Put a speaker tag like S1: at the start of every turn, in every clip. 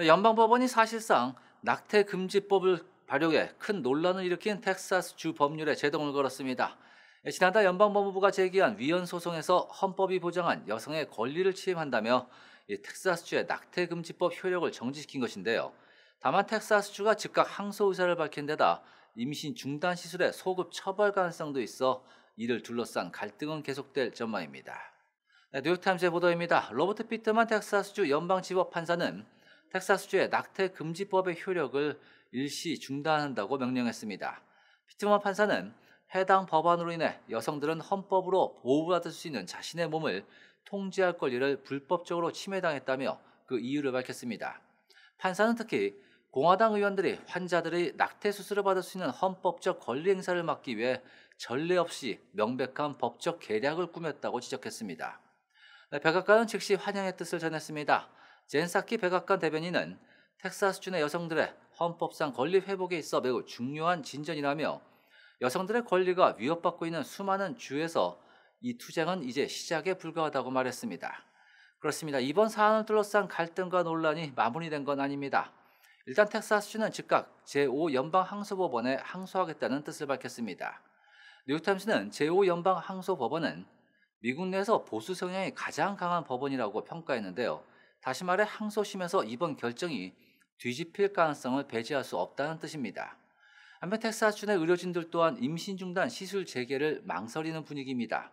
S1: 연방법원이 사실상 낙태 금지법을 발효해 큰 논란을 일으킨 텍사스 주 법률에 제동을 걸었습니다. 지난달 연방법무부가 제기한 위헌 소송에서 헌법이 보장한 여성의 권리를 침해한다며 텍사스주의 낙태 금지법 효력을 정지시킨 것인데요. 다만 텍사스주가 즉각 항소 의사를 밝힌 데다 임신 중단 시술에 소급 처벌 가능성도 있어 이를 둘러싼 갈등은 계속될 전망입니다. 네, 뉴욕타임즈의 보도입니다. 로버트 피트만 텍사스주 연방지법 판사는 텍사스주의 낙태 금지법의 효력을 일시 중단한다고 명령했습니다. 피트먼 판사는 해당 법안으로 인해 여성들은 헌법으로 보호받을 수 있는 자신의 몸을 통제할 권리를 불법적으로 침해당했다며 그 이유를 밝혔습니다. 판사는 특히 공화당 의원들이 환자들의 낙태 수술을 받을 수 있는 헌법적 권리 행사를 막기 위해 전례 없이 명백한 법적 계략을 꾸몄다고 지적했습니다. 네, 백악관은 즉시 환영의 뜻을 전했습니다. 젠사키 백악관 대변인은 텍사스준의 여성들의 헌법상 권리 회복에 있어 매우 중요한 진전이라며 여성들의 권리가 위협받고 있는 수많은 주에서 이 투쟁은 이제 시작에 불과하다고 말했습니다. 그렇습니다. 이번 사안을 둘러싼 갈등과 논란이 마무리된 건 아닙니다. 일단 텍사스주는 즉각 제5연방항소법원에 항소하겠다는 뜻을 밝혔습니다. 뉴욕타임스는 제5연방항소법원은 미국 내에서 보수 성향이 가장 강한 법원이라고 평가했는데요. 다시 말해 항소심에서 이번 결정이 뒤집힐 가능성을 배제할 수 없다는 뜻입니다. 한편 텍사스주의 의료진들 또한 임신 중단 시술 재개를 망설이는 분위기입니다.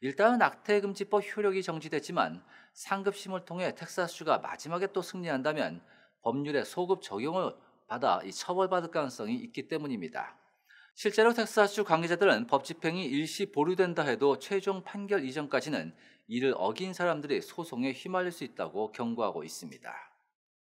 S1: 일단은 낙태금지법 효력이 정지됐지만 상급심을 통해 텍사스주가 마지막에 또 승리한다면 법률의 소급 적용을 받아 처벌받을 가능성이 있기 때문입니다. 실제로 텍사스주 관계자들은 법 집행이 일시 보류된다 해도 최종 판결 이전까지는 이를 어긴 사람들이 소송에 휘말릴 수 있다고 경고하고 있습니다.